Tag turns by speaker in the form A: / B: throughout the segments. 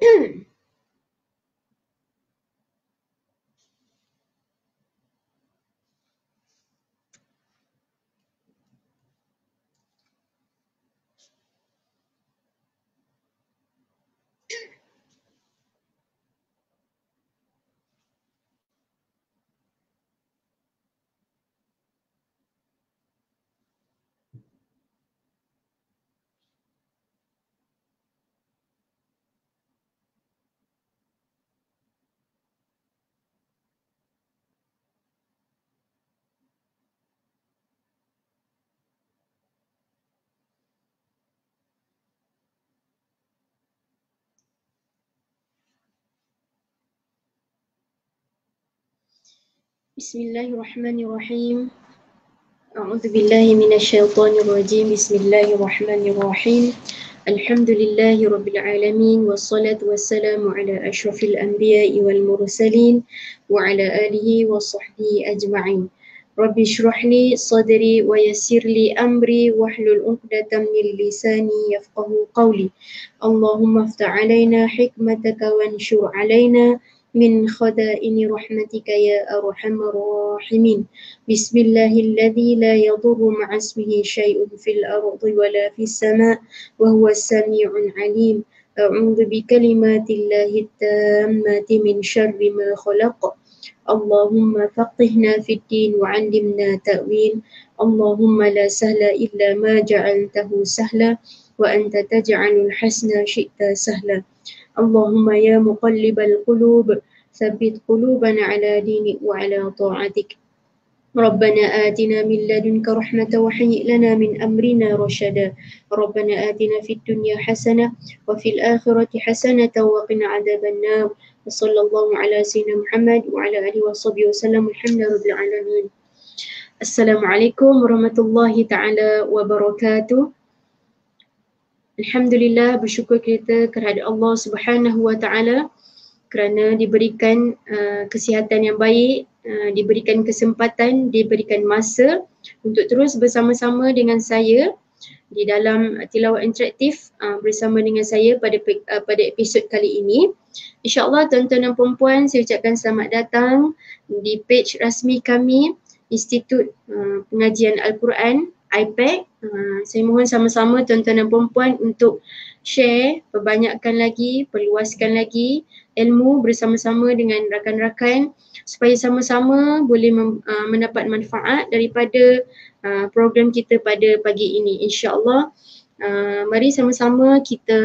A: 嗯。بسم الله الرحمن الرحيم أعوذ بالله من الشيطان الرجيم بسم الله الرحمن الرحيم الحمد لله رب العالمين والصلاة والسلام على أشرف الأنبياء والمرسلين وعلى آله وصحبه أجمعين رب اشرح لي صدري ويسر لي أمري واحلل عقدة من لساني يفقه قولي اللهم افتح علينا حكمتك وانشر علينا من خدائن رحمتك يا أرحم الراحمين بسم الله الذي لا يضر مع اسمه شيء في الأرض ولا في السماء وهو السميع العليم أعوذ بكلمات الله التامة من شر ما خلق اللهم فقهنا في الدين وعلمنا تأويل اللهم لا سهل إلا ما جعلته سهلا وأنت تجعل الحسن شئت سهلا اللهم يا مقلب القلوب ثبت قلوبنا على دينك وعلى طاعتك ربنا آتنا من لدنك رحمة وهيئ لنا من أمرنا رشدا ربنا آتنا في الدنيا حسنة وفي الآخرة حسنة وقنا عذاب النار وصلى الله على سيدنا محمد وعلى آله وصحبه وسلم الحمد رب العالمين السلام عليكم ورحمة الله تعالى وبركاته Alhamdulillah bersyukur kita kepada Allah Subhanahu Wa Taala kerana diberikan uh, kesihatan yang baik, uh, diberikan kesempatan, diberikan masa untuk terus bersama-sama dengan saya di dalam tilawah interaktif uh, bersama dengan saya pada uh, pada episod kali ini. Insya-Allah tuan-tuan dan puan-puan saya ucapkan selamat datang di page rasmi kami Institut uh, Pengajian Al-Quran iPad. Uh, saya mohon sama-sama tuan-tuan dan puan-puan untuk share, perbanyakkan lagi, perluaskan lagi ilmu bersama-sama dengan rakan-rakan supaya sama-sama boleh mem, uh, mendapat manfaat daripada uh, program kita pada pagi ini. InsyaAllah, uh, mari sama-sama kita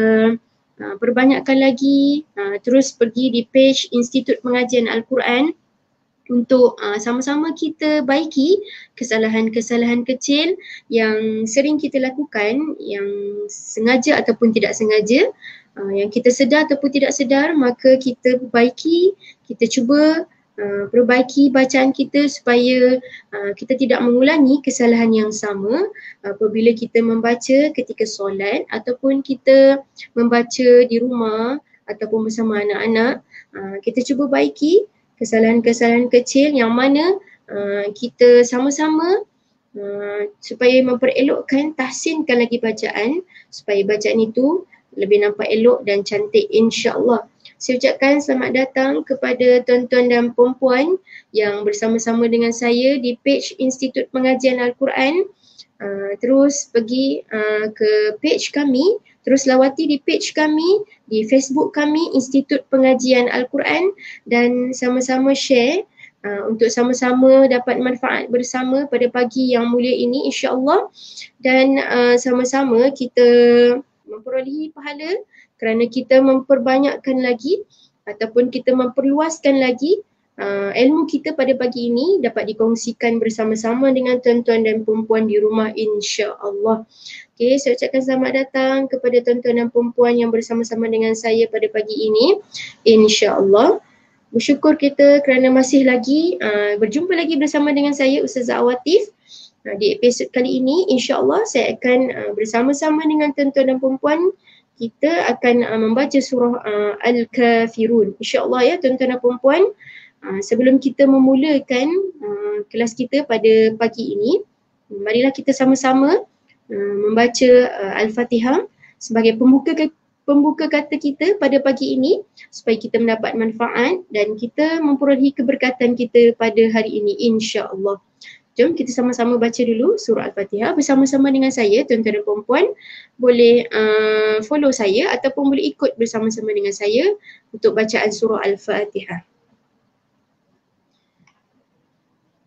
A: uh, perbanyakkan lagi, uh, terus pergi di page Institut Pengajian Al-Quran untuk uh, sama-sama kita baiki kesalahan-kesalahan kecil yang sering kita lakukan yang sengaja ataupun tidak sengaja uh, yang kita sedar ataupun tidak sedar maka kita perbaiki. kita cuba uh, perbaiki bacaan kita supaya uh, kita tidak mengulangi kesalahan yang sama apabila kita membaca ketika solat ataupun kita membaca di rumah ataupun bersama anak-anak uh, kita cuba baiki kesalahan-kesalahan kecil yang mana uh, kita sama-sama uh, supaya memperelokkan, tahsinkan lagi bacaan supaya bacaan itu lebih nampak elok dan cantik insyaAllah. Saya ucapkan selamat datang kepada tuan-tuan dan puan-puan yang bersama-sama dengan saya di page Institut Pengajian Al-Quran. Uh, terus pergi uh, ke page kami, terus lawati di page kami di Facebook kami Institut Pengajian Al-Quran dan sama-sama share uh, untuk sama-sama dapat manfaat bersama pada pagi yang mulia ini insya-Allah dan uh, sama-sama kita memperolehi pahala kerana kita memperbanyakkan lagi ataupun kita memperluaskan lagi uh, ilmu kita pada pagi ini dapat dikongsikan bersama-sama dengan tuan-tuan dan perempuan di rumah insya-Allah. Okay, saya ucapkan selamat datang kepada tuan-tuan dan perempuan yang bersama-sama dengan saya pada pagi ini insya-Allah. Bersyukur kita kerana masih lagi uh, berjumpa lagi bersama dengan saya Ustazah Awatif ah, di episod kali ini insya Allah saya akan uh, bersama-sama dengan tuan-tuan dan puan kita akan uh, membaca surah uh, al-kafirun Insya Allah ya tuan-tuan dan puan Ah, sebelum kita memulakan ah, kelas kita pada pagi ini, marilah kita sama-sama ah, membaca Al-Fatihah sebagai pembuka pembuka kata kita pada pagi ini supaya kita mendapat manfaat dan kita memperolehi keberkatan kita pada hari ini insya-Allah. Jom kita sama-sama baca dulu surah Al-Fatihah bersama-sama dengan saya tuan-tuan dan puan-puan. Boleh uh, follow saya ataupun boleh ikut bersama-sama dengan saya untuk bacaan surah Al-Fatihah.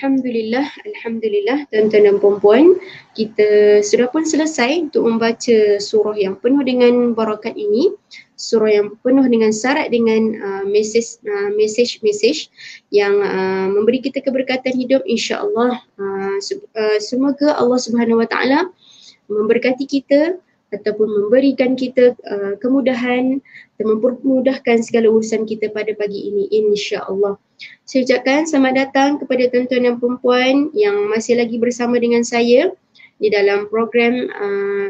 A: Alhamdulillah, Alhamdulillah tuan-tuan dan puan-puan kita sudah pun selesai untuk membaca surah yang penuh dengan barakat ini surah yang penuh dengan syarat dengan uh, message-message uh, yang uh, memberi kita keberkatan hidup insyaAllah uh, uh semoga Allah subhanahu wa ta'ala memberkati kita ataupun memberikan kita uh, kemudahan dan mempermudahkan segala urusan kita pada pagi ini insya-Allah. Saya ucapkan selamat datang kepada tuan-tuan dan puan yang masih lagi bersama dengan saya di dalam program uh,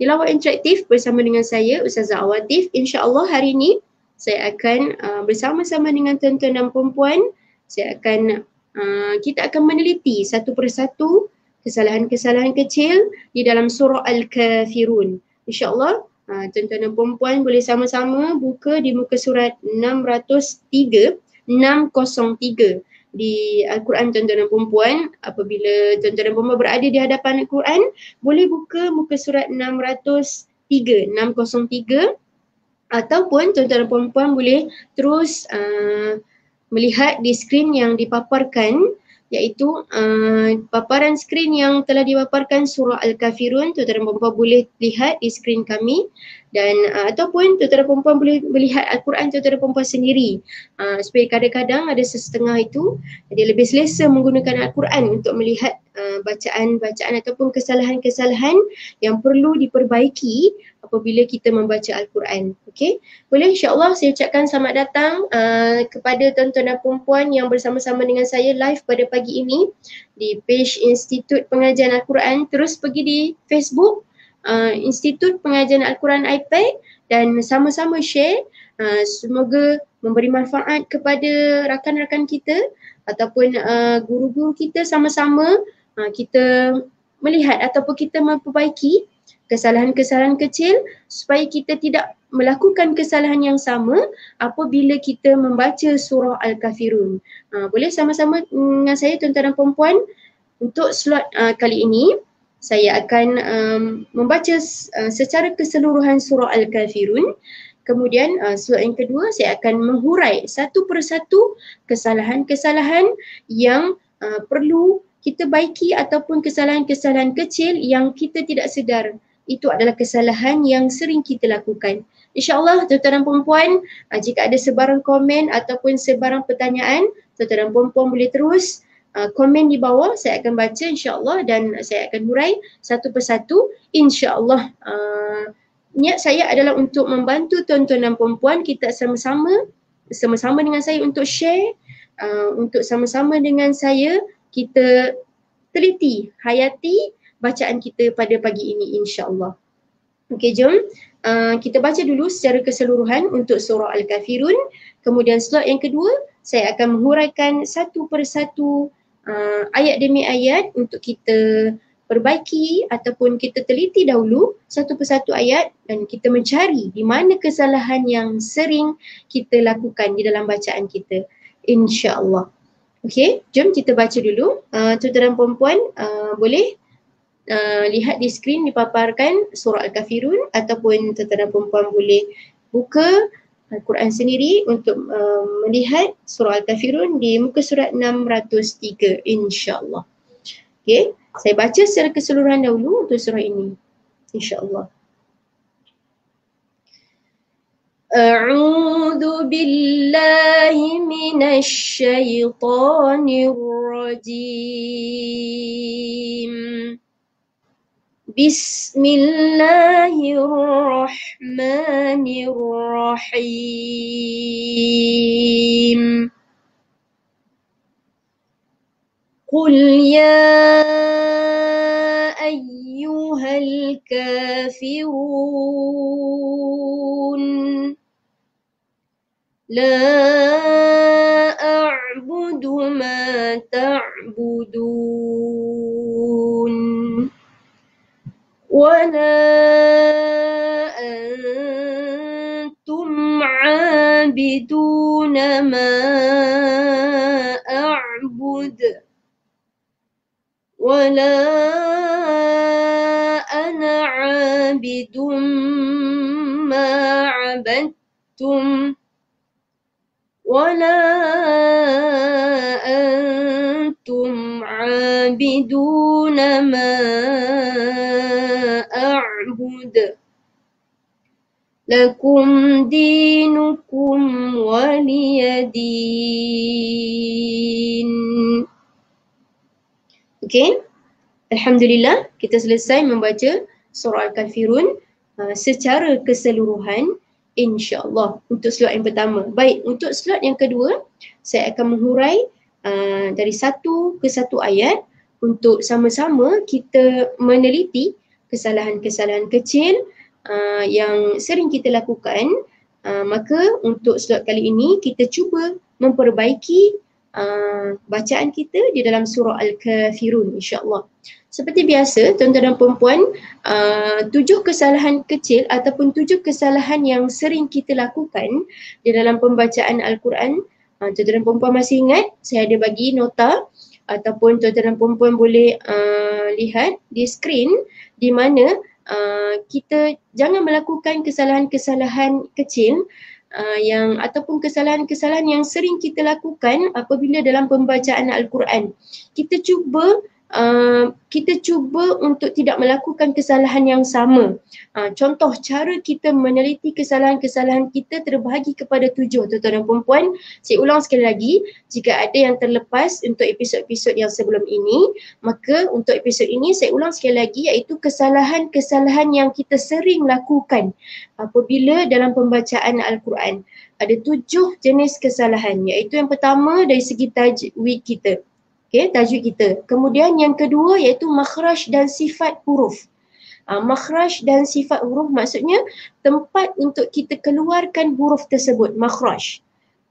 A: Tilawat Interaktif bersama dengan saya Ustazah Awatif. Insya-Allah hari ini saya akan uh, bersama-sama dengan tuan-tuan dan puan saya akan uh, kita akan meneliti satu persatu kesalahan-kesalahan kecil di dalam surah Al-Kafirun. InsyaAllah ah, tuan-tuan dan puan boleh sama-sama buka di muka surat 603, 603 di Al-Quran tuan-tuan dan puan Apabila tuan-tuan dan puan berada di hadapan Al-Quran, boleh buka muka surat 603, 603 ataupun tuan-tuan dan puan boleh terus uh, melihat di skrin yang dipaparkan iaitu uh, paparan skrin yang telah dipaparkan surah Al-Kafirun. Tuan-tuan dan boleh lihat di skrin kami dan uh, ataupun tuan-tuan perempuan boleh melihat Al-Quran tuan-tuan perempuan sendiri uh, supaya kadang-kadang ada sesetengah itu dia lebih selesa menggunakan Al-Quran untuk melihat bacaan ah, bacaan-bacaan ataupun kesalahan-kesalahan yang perlu diperbaiki apabila kita membaca Al-Quran. Okey. Boleh insya-Allah saya ucapkan selamat datang uh, kepada tuan-tuan dan puan yang bersama-sama dengan saya live pada pagi ini di page Institut Pengajian Al-Quran. Terus pergi di Facebook uh, Institut Pengajian Al-Quran IPEC dan sama-sama share uh, semoga memberi manfaat kepada rakan-rakan kita ataupun uh, guru-guru kita sama-sama uh, kita melihat ataupun kita memperbaiki kesalahan-kesalahan kecil supaya kita tidak melakukan kesalahan yang sama apabila kita membaca surah Al-Kafirun. Uh, boleh sama-sama mm, dengan saya tuan-tuan dan puan untuk slot uh, kali ini saya akan um, membaca uh, secara keseluruhan surah Al-Kafirun. Kemudian uh, surah yang kedua saya akan menghurai satu persatu kesalahan-kesalahan yang uh, perlu kita baiki ataupun kesalahan-kesalahan kecil yang kita tidak sedar itu adalah kesalahan yang sering kita lakukan. InsyaAllah tuan-tuan dan perempuan uh, jika ada sebarang komen ataupun sebarang pertanyaan tuan-tuan dan perempuan boleh terus Ah, komen di bawah saya akan baca insyaallah dan saya akan hurai satu persatu insyaallah uh, niat saya adalah untuk membantu tuan-tuan dan puan kita sama-sama sama-sama dengan saya untuk share uh, untuk sama-sama dengan saya kita teliti hayati bacaan kita pada pagi ini insyaallah okey jom uh, kita baca dulu secara keseluruhan untuk surah al-kafirun kemudian slot yang kedua saya akan menghuraikan satu persatu uh, ayat demi ayat untuk kita perbaiki ataupun kita teliti dahulu satu persatu ayat dan kita mencari di mana kesalahan yang sering kita lakukan di dalam bacaan kita insyaallah okey jom kita baca dulu uh, tuan-tuan puan-puan uh, boleh uh, lihat di skrin dipaparkan surah al-kafirun ataupun tuan-tuan puan-puan boleh buka Al-Quran sendiri untuk uh, melihat surah Al-Kafirun di muka surat 603 insyaAllah. Okay, saya baca secara keseluruhan dahulu untuk surah ini insyaAllah. أعوذ بالله من الشيطان الرجيم بسم الله الرحمن الرحيم قل يا أيها الكافرون لا أعبد ما تعبدون ولا أنتم عابدون ما أعبد ولا أنا عابد ما عبدتم ولا أنتم عابدون ما Lakum دينكم ولي دين Okay, Alhamdulillah kita selesai membaca surah Al-Kafirun uh, secara keseluruhan insyaAllah untuk slot yang pertama. Baik, untuk slot yang kedua saya akan menghurai uh, dari satu ke satu ayat untuk sama-sama kita meneliti kesalahan-kesalahan kecil uh, uh, yang sering kita lakukan uh, maka untuk slot kali ini kita cuba memperbaiki uh, bacaan kita di dalam surah Al-Kafirun insyaAllah. Seperti biasa tuan-tuan dan perempuan uh, tujuh kesalahan kecil ataupun tujuh kesalahan yang sering kita lakukan di dalam pembacaan Al-Quran uh, tuan-tuan dan perempuan masih ingat saya ada bagi nota ataupun tuan-tuan dan perempuan boleh uh, lihat di skrin di mana uh, kita jangan melakukan kesalahan-kesalahan kecil uh, yang ataupun kesalahan-kesalahan yang sering kita lakukan apabila dalam pembacaan Al-Quran. Kita cuba Ehm, kita cuba untuk tidak melakukan kesalahan yang sama. Uh, contoh cara kita meneliti kesalahan-kesalahan kita terbahagi kepada tujuh tuan-tuan dan puan Saya ulang sekali lagi, jika ada yang terlepas untuk episod-episod yang sebelum ini, maka untuk episod ini saya ulang sekali lagi iaitu kesalahan-kesalahan yang kita sering lakukan apabila dalam pembacaan Al-Quran. Ada tujuh jenis kesalahan iaitu yang pertama dari segi tajwid kita okay, tajuk kita. Kemudian yang kedua iaitu makhraj dan sifat huruf. Uh, makhraj dan sifat huruf maksudnya tempat untuk kita keluarkan huruf tersebut, makhraj.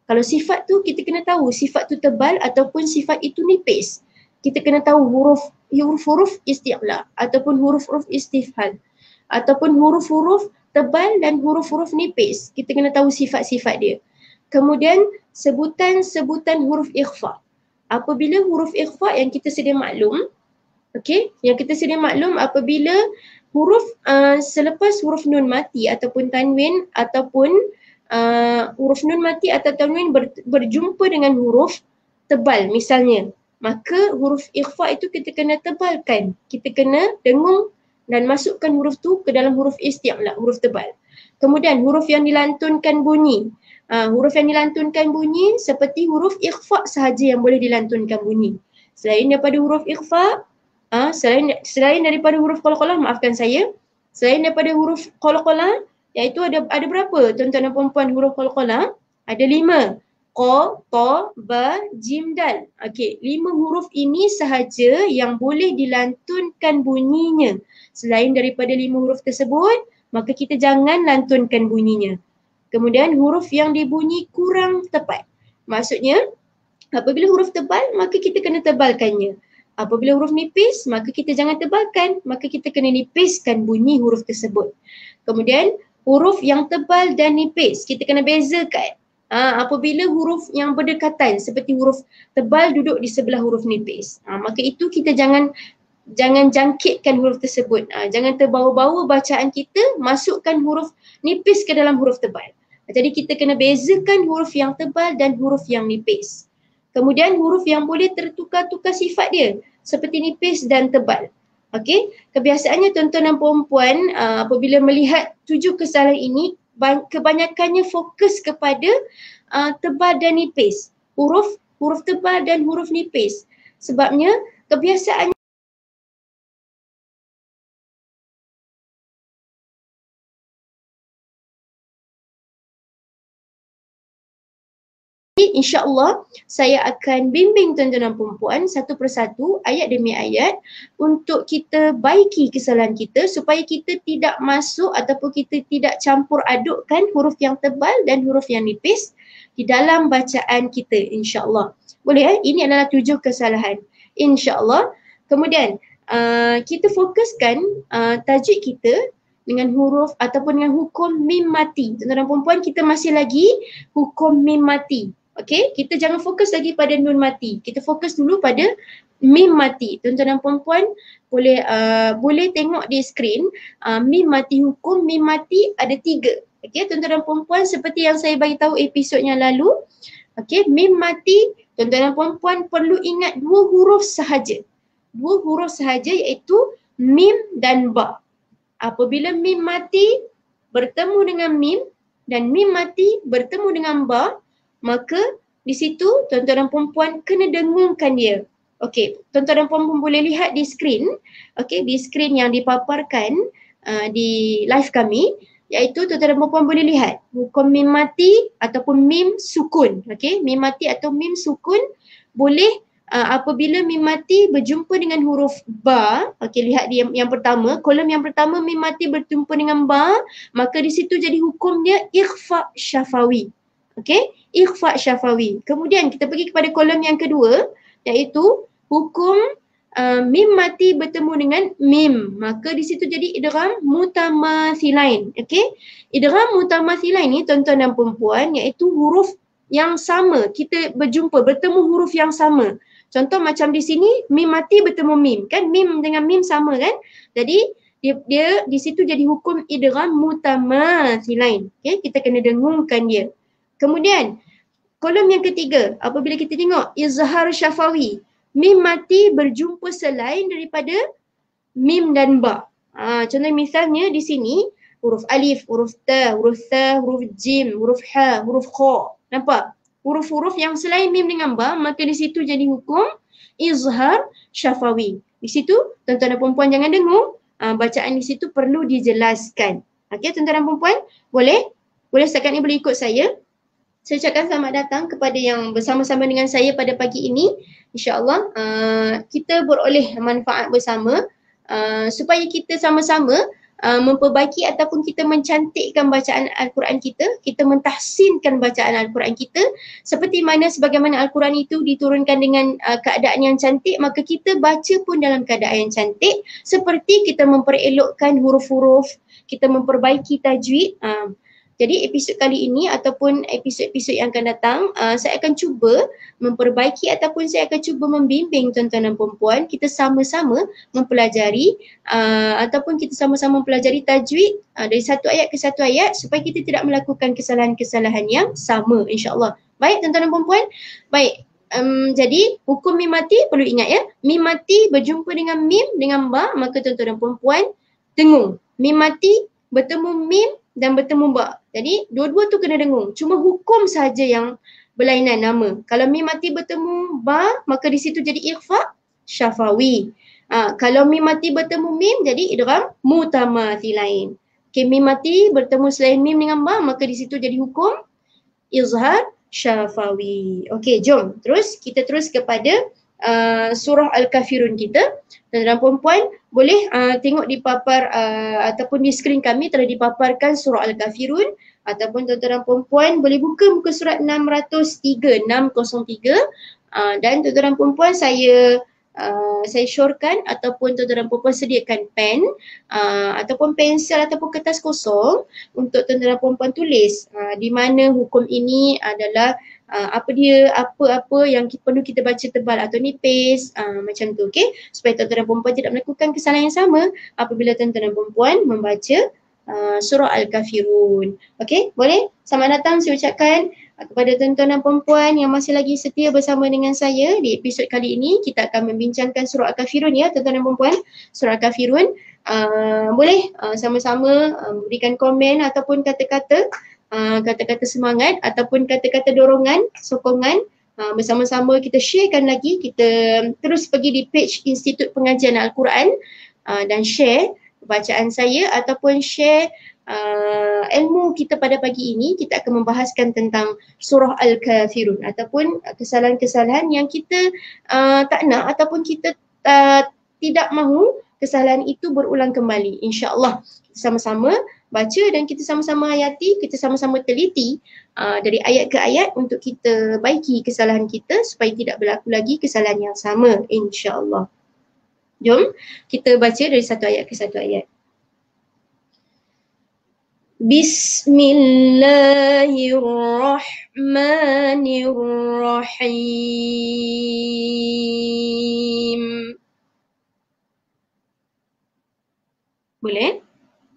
A: Kalau sifat tu kita kena tahu sifat tu tebal ataupun sifat itu nipis. Kita kena tahu huruf huruf-huruf isti'la ataupun huruf-huruf istifhal ataupun huruf-huruf tebal dan huruf-huruf nipis. Kita kena tahu sifat-sifat dia. Kemudian sebutan-sebutan huruf ikhfa apabila huruf ikhfa yang kita sedia maklum okey yang kita sedia maklum apabila huruf uh, selepas huruf nun mati ataupun tanwin ataupun uh, huruf nun mati atau tanwin ber, berjumpa dengan huruf tebal misalnya maka huruf ikhfa itu kita kena tebalkan kita kena dengung dan masukkan huruf tu ke dalam huruf istiqlal huruf tebal kemudian huruf yang dilantunkan bunyi uh, huruf yang dilantunkan bunyi seperti huruf ikhfa sahaja yang boleh dilantunkan bunyi. Selain daripada huruf ikhfa, uh, selain selain daripada huruf kolokola, maafkan saya, selain daripada huruf kolokola, iaitu ada ada berapa tuan-tuan dan puan-puan huruf kolokola, Ada lima. Qa, t, b, j dal. Okey, lima huruf ini sahaja yang boleh dilantunkan bunyinya. Selain daripada lima huruf tersebut, maka kita jangan lantunkan bunyinya. Kemudian huruf yang dibunyi kurang tepat. Maksudnya apabila huruf tebal maka kita kena tebalkannya. Apabila huruf nipis maka kita jangan tebalkan, maka kita kena nipiskan bunyi huruf tersebut. Kemudian huruf yang tebal dan nipis kita kena bezakan. Ha, apabila huruf yang berdekatan seperti huruf tebal duduk di sebelah huruf nipis. Ha, maka itu kita jangan jangan jangkitkan huruf tersebut. Ha, jangan terbawa-bawa bacaan kita masukkan huruf nipis ke dalam huruf tebal. Jadi kita kena bezakan huruf yang tebal dan huruf yang nipis. Kemudian huruf yang boleh tertukar-tukar sifat dia seperti nipis dan tebal. Okey, kebiasaannya tuan-tuan dan puan-puan uh, apabila melihat tujuh kesalahan ini kebanyakannya fokus kepada uh, tebal dan nipis. Huruf huruf tebal dan huruf nipis. Sebabnya kebiasaannya insyaAllah saya akan bimbing tuan-tuan dan perempuan satu persatu ayat demi ayat untuk kita baiki kesalahan kita supaya kita tidak masuk ataupun kita tidak campur adukkan huruf yang tebal dan huruf yang nipis di dalam bacaan kita insyaAllah. Boleh ya? Eh? Ini adalah tujuh kesalahan. InsyaAllah. Kemudian uh, kita fokuskan uh, tajuk kita dengan huruf ataupun dengan hukum mim mati. Tuan-tuan dan perempuan kita masih lagi hukum mim mati. Okay, kita jangan fokus lagi pada nun mati. Kita fokus dulu pada mim mati. Tuan-tuan dan puan-puan boleh, uh, boleh tengok di skrin uh, mim mati hukum, mim mati ada tiga. Okay, tuan-tuan dan puan-puan seperti yang saya bagi tahu episod yang lalu, okay, mim mati tuan-tuan dan puan-puan perlu ingat dua huruf sahaja. Dua huruf sahaja iaitu mim dan ba. Apabila mim mati bertemu dengan mim dan mim mati bertemu dengan ba, maka di situ tuan-tuan dan puan-puan kena dengungkan dia. Okey, tuan-tuan dan puan-puan boleh lihat di skrin, okey, di skrin yang dipaparkan uh, di live kami, iaitu tuan-tuan dan puan-puan boleh lihat hukum mim mati ataupun mim sukun, okey, mim mati atau mim sukun boleh uh, apabila mim mati berjumpa dengan huruf ba, okey, lihat di yang, yang pertama, kolom yang pertama mim mati berjumpa dengan ba, maka di situ jadi hukumnya ikhfa syafawi. Okey, ikhfa syafawi. Kemudian kita pergi kepada kolom yang kedua iaitu hukum uh, mim mati bertemu dengan mim. Maka di situ jadi idgham mutamatsilain. Okey. Idgham mutamatsilain ni tuan-tuan dan perempuan, puan iaitu huruf yang sama kita berjumpa bertemu huruf yang sama. Contoh macam di sini mim mati bertemu mim kan mim dengan mim sama kan? Jadi dia, dia di situ jadi hukum idgham mutamatsilain. Okey, kita kena dengungkan dia. Kemudian kolom yang ketiga apabila kita tengok izhar syafawi mim mati berjumpa selain daripada mim dan ba. Ha, contoh misalnya di sini huruf alif, huruf ta, huruf tha, huruf jim, huruf ha, huruf kha. Nampak? Huruf-huruf yang selain mim dengan ba maka di situ jadi hukum izhar syafawi. Di situ tuan-tuan dan puan-puan jangan dengung ha, bacaan di situ perlu dijelaskan. Okey tuan-tuan dan puan-puan boleh boleh setakat ni boleh ikut saya saya ucapkan selamat datang kepada yang bersama-sama dengan saya pada pagi ini. InsyaAllah uh, kita beroleh manfaat bersama uh, supaya kita sama-sama uh, memperbaiki ataupun kita mencantikkan bacaan Al-Quran kita, kita mentahsinkan bacaan Al-Quran kita seperti mana sebagaimana Al-Quran itu diturunkan dengan uh, keadaan yang cantik maka kita baca pun dalam keadaan yang cantik seperti kita memperelokkan huruf-huruf, kita memperbaiki tajwid uh, jadi episod kali ini ataupun episod-episod yang akan datang, uh, saya akan cuba memperbaiki ataupun saya akan cuba membimbing tuan-tuan dan puan kita sama-sama mempelajari uh, ataupun kita sama-sama mempelajari tajwid uh, dari satu ayat ke satu ayat supaya kita tidak melakukan kesalahan-kesalahan yang sama insyaallah Baik tuan-tuan dan puan Baik. Um, jadi hukum mim mati perlu ingat ya. Mim mati berjumpa dengan mim dengan ba maka tuan-tuan dan puan-puan dengung. Mim mati bertemu mim dan bertemu ba. Jadi dua-dua tu kena dengung. Cuma hukum saja yang berlainan nama. Kalau mim mati bertemu ba, maka di situ jadi ikhfa syafawi. Ha, kalau mim mati bertemu mim jadi idgham mutamatsilain. Okay, mim mati bertemu selain mim dengan ba, maka di situ jadi hukum izhar syafawi. Okey, jom. Terus kita terus kepada uh, surah Al-Kafirun kita. Dan dan puan-puan boleh uh, tengok di papar uh, ataupun di skrin kami telah dipaparkan surah Al-Kafirun ataupun tuan-tuan dan puan-puan boleh buka muka surat 603 603 aa, dan tuan-tuan dan puan-puan saya Uh, saya syorkan ataupun tuan-tuan dan puan-puan sediakan pen uh, ataupun pensel ataupun kertas kosong untuk tuan-tuan dan puan-puan tulis uh, di mana hukum ini adalah uh, apa dia apa-apa yang kita, perlu kita baca tebal atau nipis uh, macam tu okey supaya tuan-tuan dan puan-puan tidak melakukan kesalahan yang sama apabila tuan-tuan dan puan-puan membaca Ah, surah Al-Kafirun. Okey, boleh? Selamat datang saya ucapkan kepada tuan-tuan yang masih lagi setia bersama dengan saya di episod kali ini kita akan membincangkan surah Al-Kafirun ya tuan-tuan dan Surah Al-Kafirun. Uh, boleh ah, sama-sama uh, berikan komen ataupun kata-kata uh, kata-kata semangat ataupun kata-kata dorongan, sokongan uh, bersama-sama kita sharekan lagi kita terus pergi di page Institut Pengajian Al-Quran uh, dan share bacaan saya ataupun share uh, ilmu kita pada pagi ini kita akan membahaskan tentang surah al-kafirun ataupun kesalahan-kesalahan yang kita uh, tak nak ataupun kita uh, tidak mahu kesalahan itu berulang kembali insyaallah sama-sama baca dan kita sama-sama hayati kita sama-sama teliti uh, dari ayat ke ayat untuk kita baiki kesalahan kita supaya tidak berlaku lagi kesalahan yang sama insyaallah Jom kita baca dari satu ayat ke satu ayat. Bismillahirrahmanirrahim. Boleh?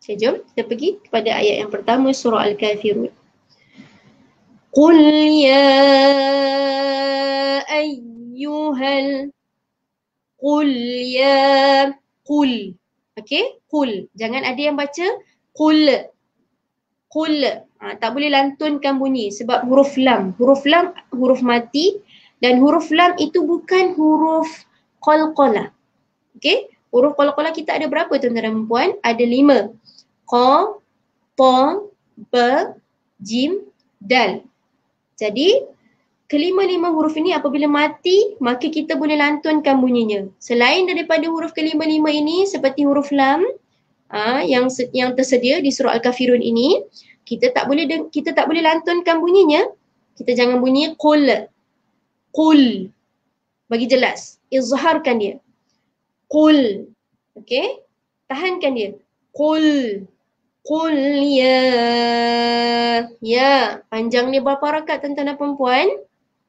A: Okay, jom kita pergi kepada ayat yang pertama surah Al-Kafirun. Qul ya ayyuhal Qul ya Qul Okay Qul Jangan ada yang baca Qul Qul ha, Tak boleh lantunkan bunyi sebab huruf lam Huruf lam huruf mati Dan huruf lam itu bukan huruf Qalqalah Okay Huruf qalqalah kita ada berapa tuan-tuan dan puan? Ada lima Qa Ta Ba Jim Dal jadi kelima-lima huruf ini apabila mati maka kita boleh lantunkan bunyinya. Selain daripada huruf kelima-lima ini seperti huruf lam aa, ah, yang yang tersedia di surah Al-Kafirun ini, kita tak boleh kita tak boleh lantunkan bunyinya. Kita jangan bunyi qul. Qul. Bagi jelas, izharkan dia. Qul. Okey? Tahankan dia. Qul. Qul ya. Ya, panjang ni berapa rakat tuan-tuan dan puan-puan?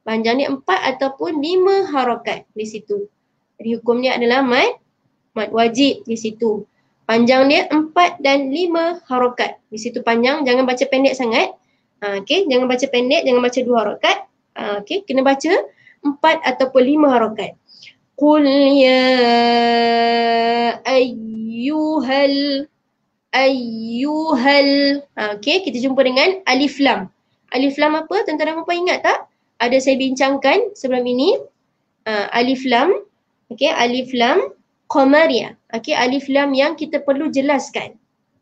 A: panjang ni empat ataupun lima harokat di situ. Jadi hukum dia adalah mat, mat wajib di situ. Panjang dia empat dan lima harokat. Di situ panjang, jangan baca pendek sangat. Ha, ah, okay, jangan baca pendek, jangan baca dua harokat. Ha, ah, okay, kena baca empat ataupun lima harokat. Qul ya ayyuhal ayyuhal. Ha, ah, okay, kita jumpa dengan alif lam. Alif lam apa? Tentara apa ingat tak? ada saya bincangkan sebelum ini uh, alif lam okey alif lam qamaria okey alif lam yang kita perlu jelaskan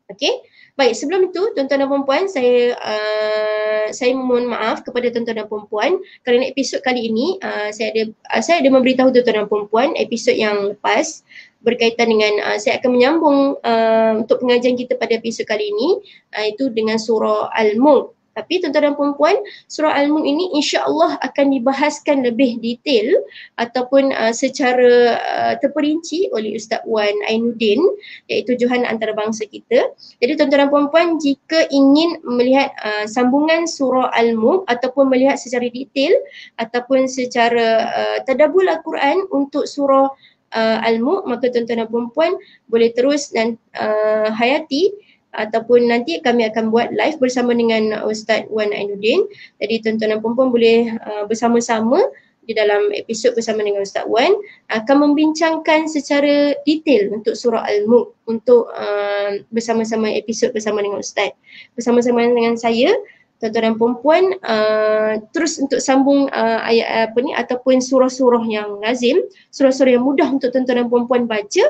A: okey baik sebelum itu tuan-tuan dan puan-puan saya uh, saya memohon maaf kepada tuan-tuan dan puan-puan kerana episod kali ini uh, saya ada uh, saya ada memberitahu tuan-tuan dan puan-puan episod yang lepas berkaitan dengan uh, saya akan menyambung uh, untuk pengajian kita pada episod kali ini uh, itu dengan surah al-mulk tapi tuan-tuan dan puan-puan, surah Al-Mulk ini insya-Allah akan dibahaskan lebih detail ataupun uh, secara uh, terperinci oleh Ustaz Wan Ainuddin iaitu Johan antarabangsa kita. Jadi tuan-tuan dan puan-puan jika ingin melihat uh, sambungan surah Al-Mulk ataupun melihat secara detail ataupun secara uh, tadabbur Al-Quran untuk surah uh, Al-Mulk maka tuan-tuan dan puan boleh terus dan uh, hayati ataupun nanti kami akan buat live bersama dengan uh, Ustaz Wan Ainuddin. Jadi tontonan tuan boleh uh, bersama-sama di dalam episod bersama dengan Ustaz Wan akan membincangkan secara detail untuk surah Al-Mulk untuk uh, bersama-sama episod bersama dengan Ustaz. Bersama-sama dengan saya, tuan-tuan dan puan-puan uh, terus untuk sambung uh, ayat uh, apa ni ataupun surah-surah yang lazim, surah-surah yang mudah untuk tuan-tuan dan puan-puan baca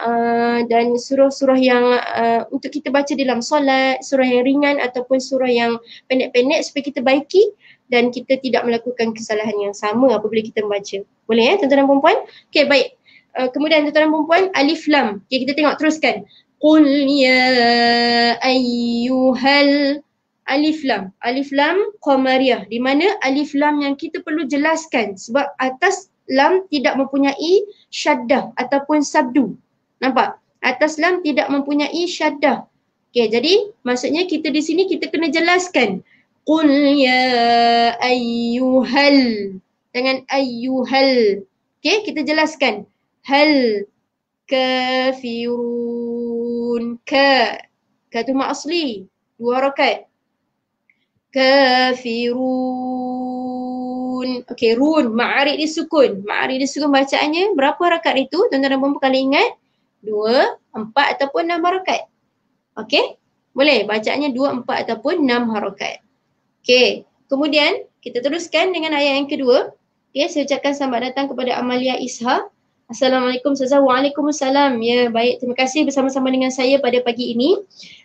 A: uh, dan surah-surah yang uh, untuk kita baca dalam solat, surah yang ringan ataupun surah yang pendek-pendek supaya kita baiki dan kita tidak melakukan kesalahan yang sama apabila kita membaca. Boleh ya eh, tuan-tuan dan puan-puan? Okey baik. Uh, kemudian tuan-tuan dan puan-puan alif lam. Okey kita tengok teruskan. Qul ya ayyuhal alif lam. Alif lam qamariyah di mana alif lam yang kita perlu jelaskan sebab atas lam tidak mempunyai syaddah ataupun sabdu. Nampak? Atas lam tidak mempunyai syaddah. Okey, jadi maksudnya kita di sini kita kena jelaskan. Qul ya ayyuhal. Dengan ayyuhal. Okey, kita jelaskan. Hal kafirun ka. Kata tu ma'asli. Dua rakat kafirun. Okey, run. Ma'arik dia sukun. Ma'arik dia sukun bacaannya berapa rakat itu? Tuan-tuan dan perempuan kalian ingat? Dua, empat ataupun enam harakat. Okey? Boleh? Bacaannya dua, empat ataupun enam harakat. Okey. Kemudian kita teruskan dengan ayat yang kedua. Okey, ya, saya ucapkan selamat datang kepada Amalia Isha. Assalamualaikum Ustazah. Waalaikumsalam. Ya, baik. Terima kasih bersama-sama dengan saya pada pagi ini.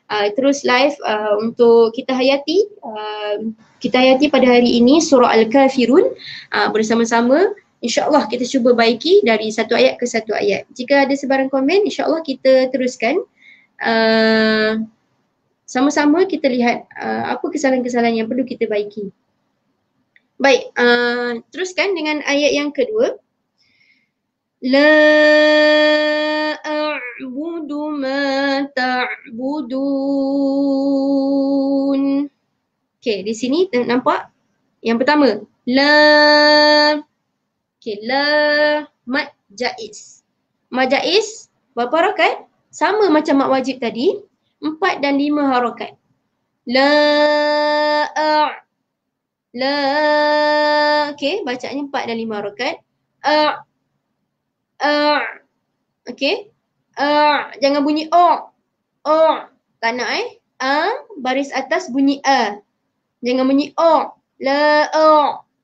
A: Ah, terus live uh, untuk kita hayati uh, kita hayati pada hari ini surah al-kafirun uh, bersama-sama insyaallah kita cuba baiki dari satu ayat ke satu ayat jika ada sebarang komen insyaallah kita teruskan uh, sama-sama kita lihat uh, apa kesalahan-kesalahan yang perlu kita baiki baik uh, teruskan dengan ayat yang kedua لا أعبد ما تعبدون Okay, di sini nampak yang pertama La Okay, La Mat Jais Mat Jais, berapa harokat? Sama macam mat wajib tadi Empat dan lima harokat La A' La Okay, bacaannya empat dan lima harokat A' uh, okay uh, jangan bunyi o o tak nak eh a uh, baris atas bunyi a e. uh. jangan bunyi o la o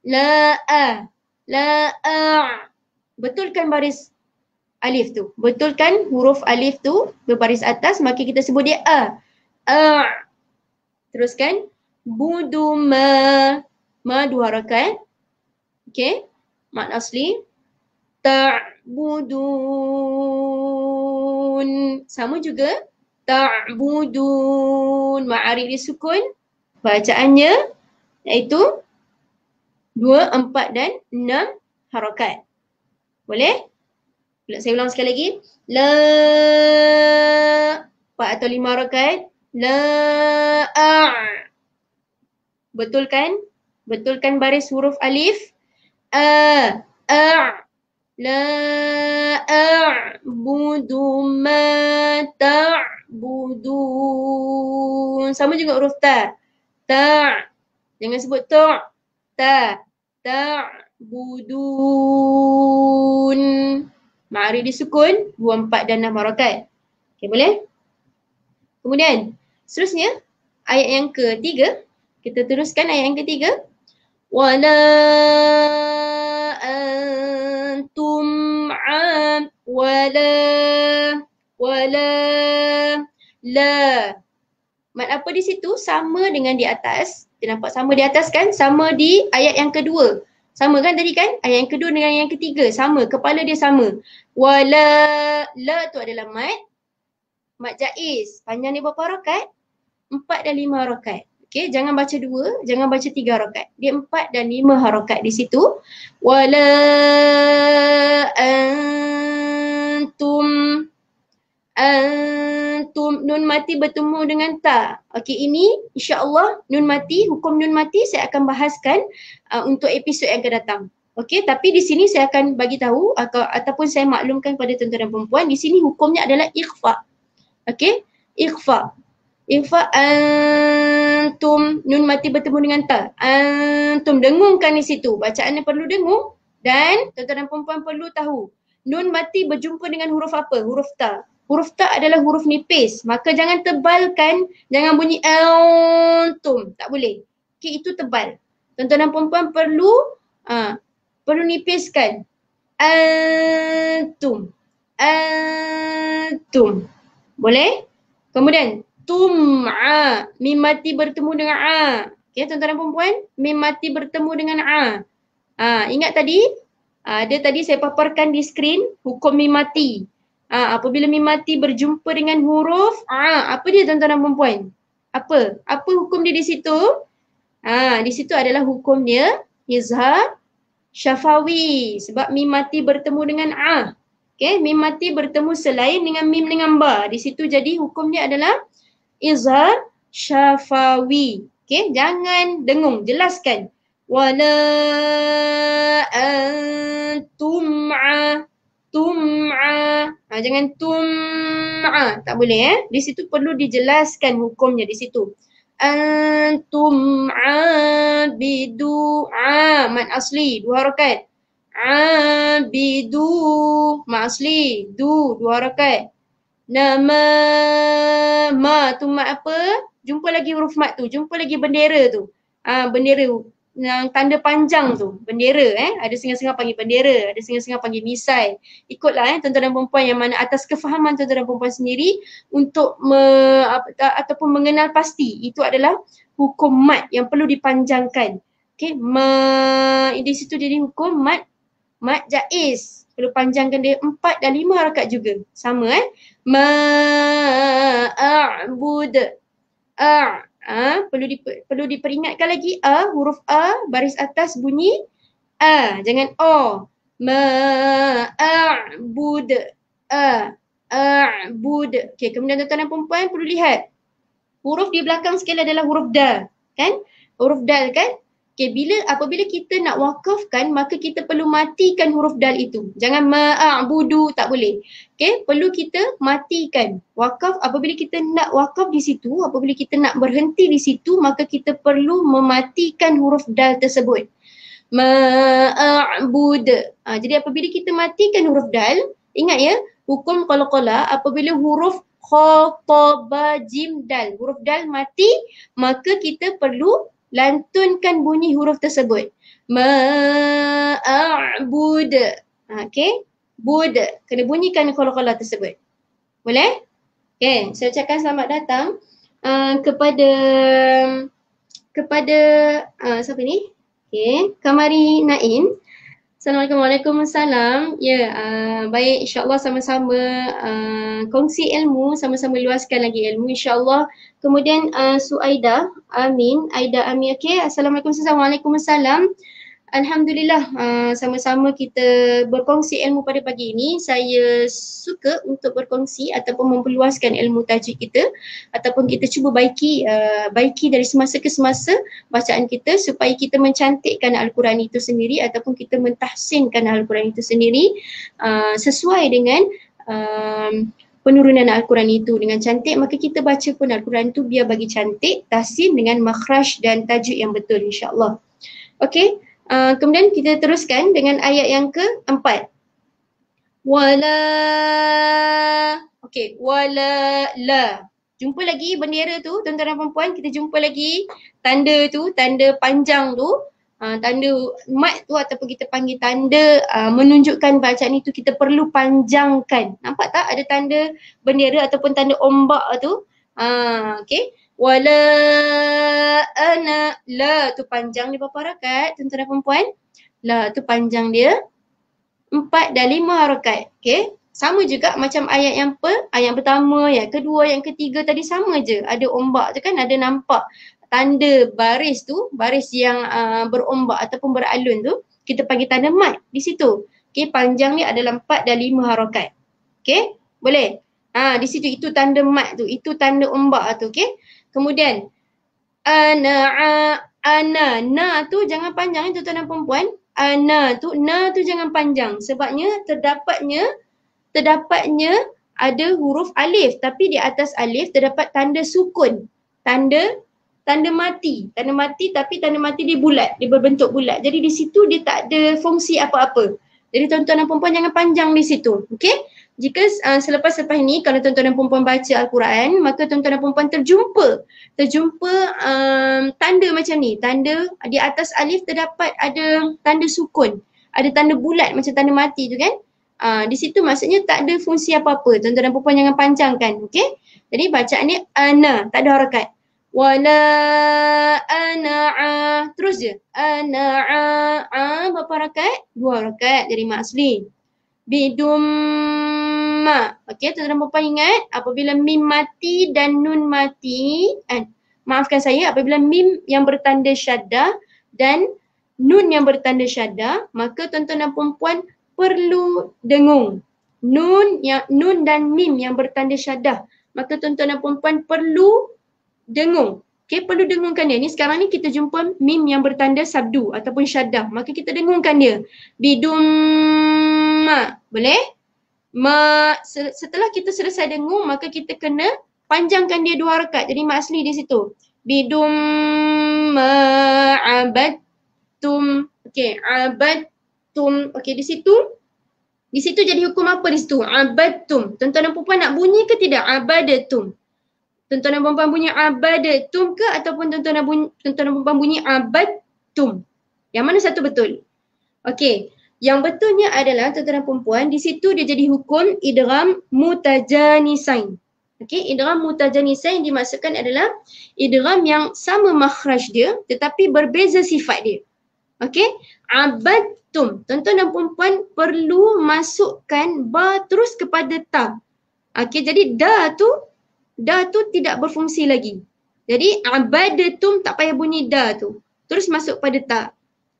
A: la a la a betulkan baris alif tu betulkan huruf alif tu berbaris atas maka kita sebut dia a e. a er. teruskan buduma ma dua rakaat Okay, mak asli ta'budun. Sama juga ta'budun. Ma'arif dia sukun. Bacaannya iaitu dua, empat dan enam harakat. Boleh? Saya ulang sekali lagi. La empat atau lima harakat. La a. Betulkan? Betulkan baris huruf alif. A. A. La أعبد ما تعبدون sama juga huruf ta ta jangan sebut tu ta ta budun mari disukun dua empat dan enam harakat okey boleh kemudian seterusnya ayat yang ketiga kita teruskan ayat yang ketiga wala Wala wala la. mat apa di situ sama dengan di atas dia nampak sama di atas kan sama di ayat yang kedua sama kan tadi kan ayat yang kedua dengan yang ketiga sama kepala dia sama wala la tu adalah mat mat jaiz panjang dia berapa rakaat empat dan lima rakaat Okay, jangan baca dua, jangan baca tiga harokat. Dia empat dan lima harokat di situ. Wala antum antum nun mati bertemu dengan ta. Okey ini insya-Allah nun mati hukum nun mati saya akan bahaskan uh, untuk episod yang akan datang. Okey tapi di sini saya akan bagi tahu atau ataupun saya maklumkan kepada tuan-tuan dan puan di sini hukumnya adalah ikhfa. Okey ikhfa Infa antum nun mati bertemu dengan ta. Antum dengungkan di situ. bacaan Bacaannya perlu dengung dan tuan-tuan dan puan-puan perlu tahu nun mati berjumpa dengan huruf apa? Huruf ta. Huruf ta adalah huruf nipis. Maka jangan tebalkan, jangan bunyi antum. Tak boleh. Okey, itu tebal. Tuan-tuan dan puan-puan perlu uh, perlu nipiskan. Antum. Antum. Boleh? Kemudian tum'a mim mati bertemu dengan a. Okey tuan-tuan dan puan-puan, mim bertemu dengan a. Ha, ingat tadi ha, dia tadi saya paparkan di skrin hukum mimati. mati. Ha, apabila mim berjumpa dengan huruf a, apa dia tuan-tuan dan puan-puan? Apa? Apa hukum dia di situ? Ha, di situ adalah hukum dia izhar syafawi sebab mimati bertemu dengan a. Okey, mimati bertemu selain dengan mim dengan ba. Di situ jadi hukumnya adalah izhar syafawi. Okay, jangan dengung. Jelaskan. Wala antum'a tum'a. Ha, jangan tum'a. Tak boleh eh. Di situ perlu dijelaskan hukumnya di situ. Antum abidu'a. Mat asli. Dua rakat. Abidu. Mat asli. Du. Dua rakat nama ma tu mat apa jumpa lagi huruf mat tu jumpa lagi bendera tu ha, bendera yang tanda panjang tu bendera eh ada sengah-sengah panggil bendera ada sengah-sengah panggil misai ikutlah eh tuan-tuan dan puan yang mana atas kefahaman tuan-tuan dan puan sendiri untuk me, apa, ataupun mengenal pasti itu adalah hukum mat yang perlu dipanjangkan okey ma di situ jadi hukum mat mat jaiz perlu panjangkan dia empat dan lima harakat juga. Sama eh. Ma'a'bud. A. Ha? Perlu, di, perlu diperingatkan lagi A. Huruf A baris atas bunyi A. Jangan O. Ma'a'bud. A. bud. Okey, kemudian tuan-tuan dan perempuan perlu lihat. Huruf di belakang sekali adalah huruf da, kan? Huruf da kan? Okay, bila apabila kita nak wakafkan maka kita perlu matikan huruf dal itu. Jangan maabudu tak boleh. Okay, perlu kita matikan. Wakaf apabila kita nak wakaf di situ, apabila kita nak berhenti di situ maka kita perlu mematikan huruf dal tersebut. Ma'bud. Ha, jadi apabila kita matikan huruf dal, ingat ya, hukum qalqalah apabila huruf khotobah jim dal. Huruf dal mati, maka kita perlu lantunkan bunyi huruf tersebut. Ma'a'bud. Ha, okay. Bud. Kena bunyikan kola-kola tersebut. Boleh? Okay. Saya ucapkan selamat datang uh, kepada kepada uh, siapa ni? Okay. Kamari Nain. Assalamualaikum. warahmatullahi wabarakatuh. Ya, uh, baik Insyaallah sama-sama uh, kongsi ilmu, sama-sama luaskan lagi ilmu Insyaallah Kemudian uh, Suaida, amin. Aida Amin Okay. Assalamualaikum. warahmatullahi wabarakatuh. Alhamdulillah uh, sama-sama kita berkongsi ilmu pada pagi ini. Saya suka untuk berkongsi ataupun memperluaskan ilmu tajuk kita ataupun kita cuba baiki uh, baiki dari semasa ke semasa bacaan kita supaya kita mencantikkan al-Quran itu sendiri ataupun kita mentahsinkan al-Quran itu sendiri uh, sesuai dengan uh, penurunan Al-Quran itu dengan cantik maka kita baca pun Al-Quran itu biar bagi cantik tahsin dengan makhraj dan tajuk yang betul insyaAllah. Okay. Uh, kemudian kita teruskan dengan ayat yang keempat. Wala. Okey, wala la. Jumpa lagi bendera tu tuan-tuan dan puan-puan, kita jumpa lagi tanda tu, tanda panjang tu. Uh, tanda mat tu ataupun kita panggil tanda uh, menunjukkan bacaan itu kita perlu panjangkan. Nampak tak ada tanda bendera ataupun tanda ombak tu? Uh, ah, okay wala ana la tu panjang ni berapa harakat tuan-tuan perempuan la tu panjang dia empat dan lima harakat okey sama juga macam ayat yang per, ayat pertama, ayat kedua, yang ketiga tadi sama je. Ada ombak tu kan ada nampak tanda baris tu, baris yang uh, berombak ataupun beralun tu, kita panggil tanda mat di situ. Okey, panjang ni adalah empat dan lima harokat. Okey, boleh? Ha, di situ itu tanda mat tu, itu tanda ombak tu, okey? Kemudian ana ana na tu jangan panjang ya tuan-tuan dan puan-puan. Ana tu na tu jangan panjang sebabnya terdapatnya terdapatnya ada huruf alif tapi di atas alif terdapat tanda sukun. Tanda tanda mati. Tanda mati tapi tanda mati dia bulat. Dia berbentuk bulat. Jadi di situ dia tak ada fungsi apa-apa. Jadi tuan-tuan dan puan-puan jangan panjang di situ. Okey? Jika uh, selepas-lepas ni kalau tuan-tuan dan puan-puan baca Al-Quran, maka tuan-tuan dan puan-puan terjumpa terjumpa um, tanda macam ni. Tanda di atas alif terdapat ada tanda sukun. Ada tanda bulat macam tanda mati tu kan? Uh, di situ maksudnya tak ada fungsi apa-apa. Tuan-tuan dan puan-puan jangan panjangkan. Okey? Jadi bacaan ni ana, tak ada harakat. Wala ana'a. Terus je. Ana'a. Berapa rakat? Dua rakat dari mak asli. Bidumma. Okey, tuan-tuan perempuan ingat apabila mim mati dan nun mati. Eh, maafkan saya. Apabila mim yang bertanda syadah dan nun yang bertanda syadah, maka tuan-tuan dan perempuan perlu dengung. Nun yang nun dan mim yang bertanda syadah. Maka tuan-tuan dan perempuan perlu dengung. Okay, perlu dengungkan dia. Ni sekarang ni kita jumpa mim yang bertanda sabdu ataupun syaddah. Maka kita dengungkan dia. Bidumma. Boleh? Ma, setelah kita selesai dengung, maka kita kena panjangkan dia dua rekat. Jadi mak asli di situ. Bidumma abattum. Okay, abattum. Okay, di situ. Di situ jadi hukum apa di situ? Abattum. Tuan-tuan dan puan nak bunyi ke tidak? Abadatum tuan-tuan dan puan-puan bunyi abadatum ke ataupun tuan-tuan dan, tuan-tuan dan puan-puan bunyi abadtum? Yang mana satu betul? Okey, yang betulnya adalah tuan-tuan dan puan-puan di situ dia jadi hukum idram mutajanisain. Okey, idram mutajanisain dimaksudkan adalah idram yang sama makhraj dia tetapi berbeza sifat dia. Okey, abadtum. Tuan-tuan dan puan-puan perlu masukkan ba terus kepada ta. Okey, jadi da tu da tu tidak berfungsi lagi. Jadi abadatum tak payah bunyi da tu. Terus masuk pada ta.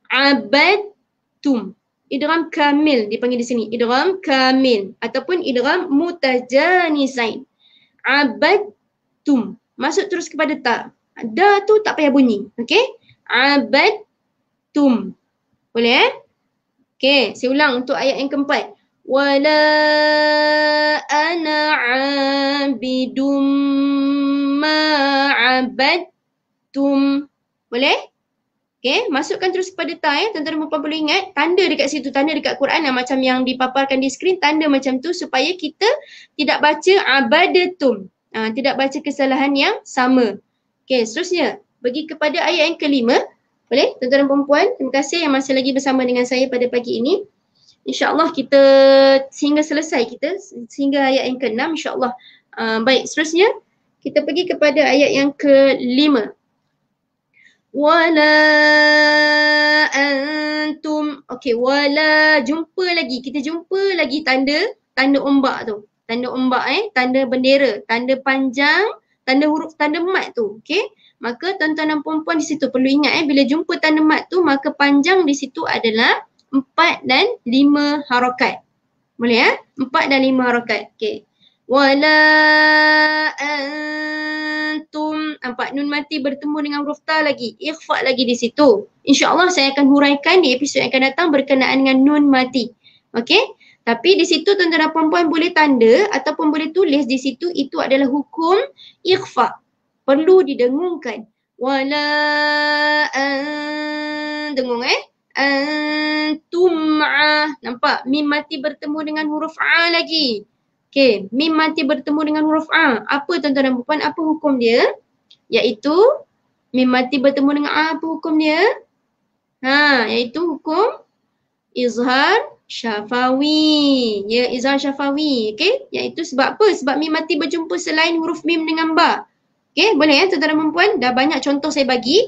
A: Abadtum. Idram kamil dipanggil di sini. Idram kamil ataupun idram mutajani mutajanisain. Abadtum. Masuk terus kepada ta. Da tu tak payah bunyi. Okay. Abadtum. Boleh eh? Okay. Saya ulang untuk ayat yang keempat. ولا ana abidum ما عبدتم boleh? Okay, masukkan terus kepada ta ya. Tuan-tuan dan puan-puan boleh ingat tanda dekat situ, tanda dekat Quran lah macam yang dipaparkan di skrin, tanda macam tu supaya kita tidak baca abadatum. Ha, tidak baca kesalahan yang sama. Okay, seterusnya pergi kepada ayat yang kelima. Boleh? Tuan-tuan dan puan terima kasih yang masih lagi bersama dengan saya pada pagi ini. InsyaAllah kita sehingga selesai kita sehingga ayat yang ke-6 insyaAllah. Uh, baik seterusnya kita pergi kepada ayat yang ke-5. Wala antum. okay. wala jumpa lagi. Kita jumpa lagi tanda tanda ombak tu. Tanda ombak eh, tanda bendera, tanda panjang, tanda huruf tanda mat tu. okay. Maka tuan-tuan dan puan di situ perlu ingat eh bila jumpa tanda mat tu maka panjang di situ adalah empat dan lima harokat. Boleh ya? Empat dan lima harokat. Okay. Wala antum. Empat nun mati bertemu dengan huruf ta lagi. Ikhfa lagi di situ. Insya Allah saya akan huraikan di episod yang akan datang berkenaan dengan nun mati. Okay. Tapi di situ tuan-tuan dan puan-puan boleh tanda ataupun boleh tulis di situ itu adalah hukum ikhfa. Perlu didengungkan. Wala an... Dengung eh antum'a. Ah. Nampak? Mim mati bertemu dengan huruf A lagi. Okay. Mim mati bertemu dengan huruf A. Apa tuan-tuan dan puan? Apa hukum dia? Iaitu mim mati bertemu dengan A. Apa hukum dia? Ha, iaitu hukum izhar syafawi. Ya, izhar syafawi. Okay. Iaitu sebab apa? Sebab mim mati berjumpa selain huruf mim dengan ba'. Okay boleh ya tuan-tuan dan perempuan dah banyak contoh saya bagi.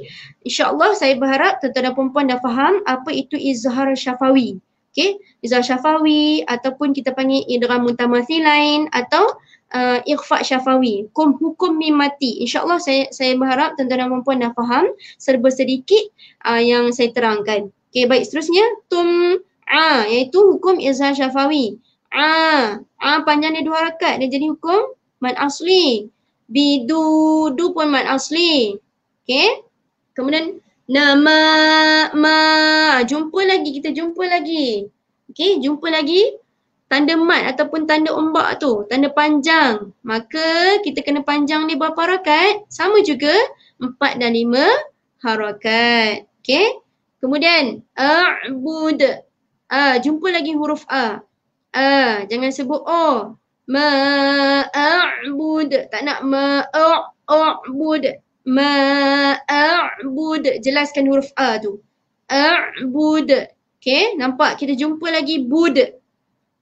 A: InsyaAllah saya berharap tuan-tuan dan perempuan dah faham apa itu izhar syafawi. Okay izhar syafawi ataupun kita panggil idram mutamathi lain atau uh, ikhfa syafawi. Hukum, hukum mimati. InsyaAllah saya saya berharap tuan-tuan dan perempuan dah faham serba sedikit uh, yang saya terangkan. Okay baik seterusnya tum a iaitu hukum izhar syafawi. A, a dia dua rakat dia jadi hukum man asli. Bidu du pun mat asli. Okay. Kemudian nama ma. Jumpa lagi. Kita jumpa lagi. Okay. Jumpa lagi. Tanda mat ataupun tanda ombak tu. Tanda panjang. Maka kita kena panjang ni berapa rakat? Sama juga. Empat dan lima harakat. Okay. Kemudian a'bud. Ah, jumpa lagi huruf a. Ah, jangan sebut o ma'a'bud tak nak ma'a'bud ma'a'bud jelaskan huruf a tu a'bud Okay, nampak kita jumpa lagi bud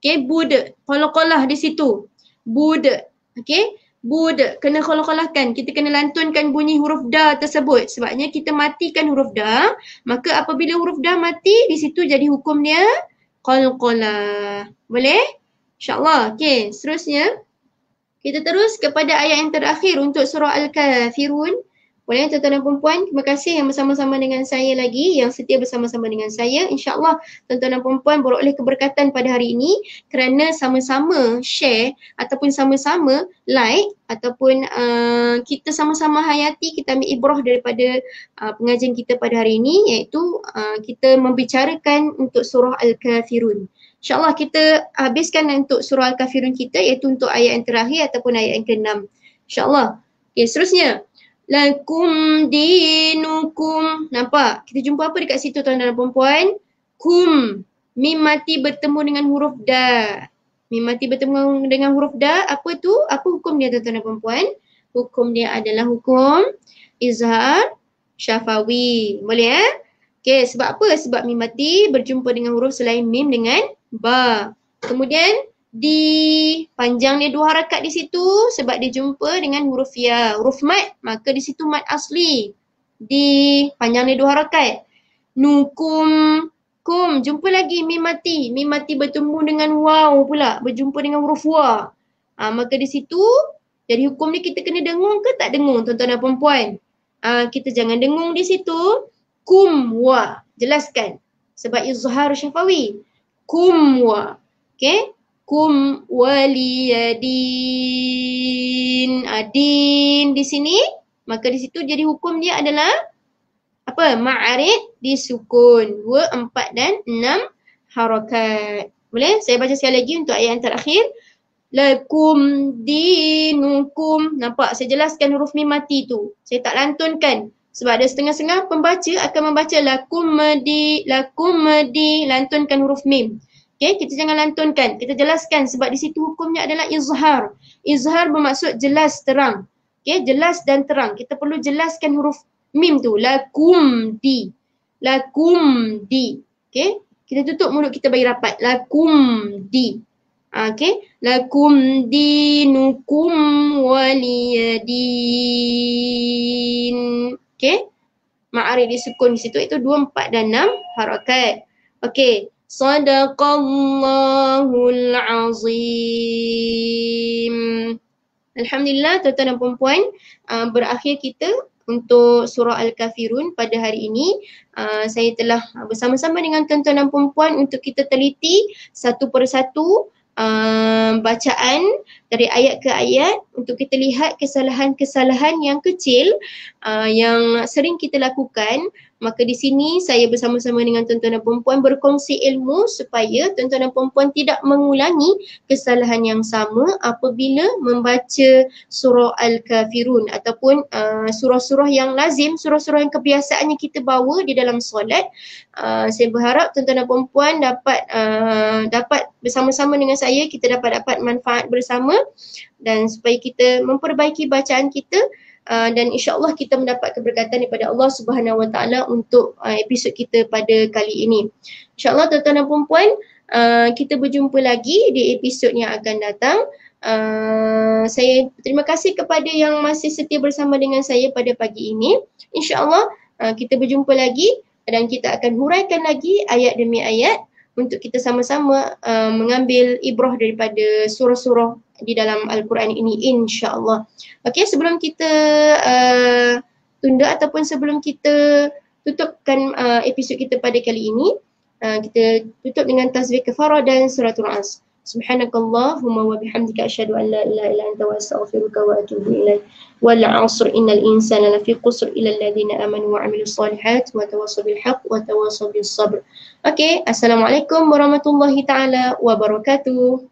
A: Okay, bud qalqalah di situ bud Okay, bud kena qalqalahkan kita kena lantunkan bunyi huruf da tersebut sebabnya kita matikan huruf da maka apabila huruf da mati di situ jadi hukum dia qalqalah boleh InsyaAllah. Okay, seterusnya. Kita terus kepada ayat yang terakhir untuk surah Al-Kafirun. Boleh ya, tuan-tuan dan perempuan, terima kasih yang bersama-sama dengan saya lagi, yang setia bersama-sama dengan saya. InsyaAllah tuan-tuan dan perempuan beroleh keberkatan pada hari ini kerana sama-sama share ataupun sama-sama like ataupun uh, kita sama-sama hayati, kita ambil ibrah daripada uh, pengajian kita pada hari ini iaitu uh, kita membicarakan untuk surah Al-Kafirun. InsyaAllah kita habiskan untuk surah Al-Kafirun kita iaitu untuk ayat yang terakhir ataupun ayat yang ke-6. InsyaAllah. Okay, seterusnya. Lakum dinukum. Nampak? Kita jumpa apa dekat situ tuan dan perempuan? Kum. mimati bertemu dengan huruf da. Mimati bertemu dengan huruf da. Apa tu? Apa hukum dia tuan dan perempuan? Hukum dia adalah hukum izhar syafawi. Boleh eh? Okay, sebab apa? Sebab mimati berjumpa dengan huruf selain mim dengan ba. Kemudian di panjang dia dua harakat di situ sebab dia jumpa dengan huruf ya. Huruf mat, maka di situ mat asli. Di panjang dia dua harakat. Nukum, kum, jumpa lagi mim mati. Mim mati bertemu dengan waw pula, berjumpa dengan huruf wa. Ha, maka di situ, jadi hukum ni kita kena dengung ke tak dengung tuan-tuan dan perempuan? Ha, ah, kita jangan dengung di situ. Kum wa, jelaskan. Sebab izhar syafawi kum wa. Okay. Kum waliyadin. Adin di sini. Maka di situ jadi hukum dia adalah apa? Ma'arid disukun. Dua, 4 dan 6 harakat. Boleh? Saya baca sekali lagi untuk ayat yang terakhir. Lakum dinukum. Nampak? Saya jelaskan huruf mim mati tu. Saya tak lantunkan sebab ada setengah-setengah pembaca akan membaca lakum lakum lakumadi, lantunkan huruf mim. Okay, kita jangan lantunkan, kita jelaskan sebab di situ hukumnya adalah izhar. Izhar bermaksud jelas, terang. Okay, jelas dan terang. Kita perlu jelaskan huruf mim tu. Lakum di, lakum di. Okay, kita tutup mulut kita bagi rapat. Lakum di, ah, Okay, lakum di nukum waliyadin. Okay. di sukun di situ. Itu dua, empat dan enam harakat. Okay. Sadaqallahul azim. Alhamdulillah tuan-tuan dan puan-puan uh, berakhir kita untuk surah Al-Kafirun pada hari ini. Uh, saya telah bersama-sama dengan tuan-tuan dan puan-puan untuk kita teliti satu persatu uh, bacaan dari ayat ke ayat untuk kita lihat kesalahan-kesalahan yang kecil uh, yang sering kita lakukan maka di sini saya bersama-sama dengan tuan-tuan dan puan berkongsi ilmu supaya tuan-tuan dan puan tidak mengulangi kesalahan yang sama apabila membaca surah al-kafirun ataupun uh, surah-surah yang lazim surah-surah yang kebiasaannya kita bawa di dalam solat uh, saya berharap tuan-tuan dan puan dapat uh, dapat bersama-sama dengan saya kita dapat dapat manfaat bersama dan supaya kita memperbaiki bacaan kita Uh, dan insyaallah kita mendapat keberkatan daripada Allah Subhanahu Wa Taala untuk uh, episod kita pada kali ini. Insyaallah tuan-tuan dan puan uh, kita berjumpa lagi di episod yang akan datang. Uh, saya terima kasih kepada yang masih setia bersama dengan saya pada pagi ini. Insyaallah uh, kita berjumpa lagi dan kita akan huraikan lagi ayat demi ayat untuk kita sama-sama uh, mengambil ibrah daripada surah-surah di dalam Al-Quran ini insya-Allah. Okey, sebelum kita uh, tunda ataupun sebelum kita tutupkan uh, episod kita pada kali ini, uh, kita tutup dengan tasbih kefara dan surah Al-As. Subhanakallahumma wa bihamdika asyhadu an la ilaha illa anta wa astaghfiruka wa atubu ilaik. Wal 'asr innal insana lafi qusr illa alladhina amanu wa 'amilus shalihat wa tawassaw bil haqq wa tawassaw bis sabr. Okey, assalamualaikum warahmatullahi taala wabarakatuh.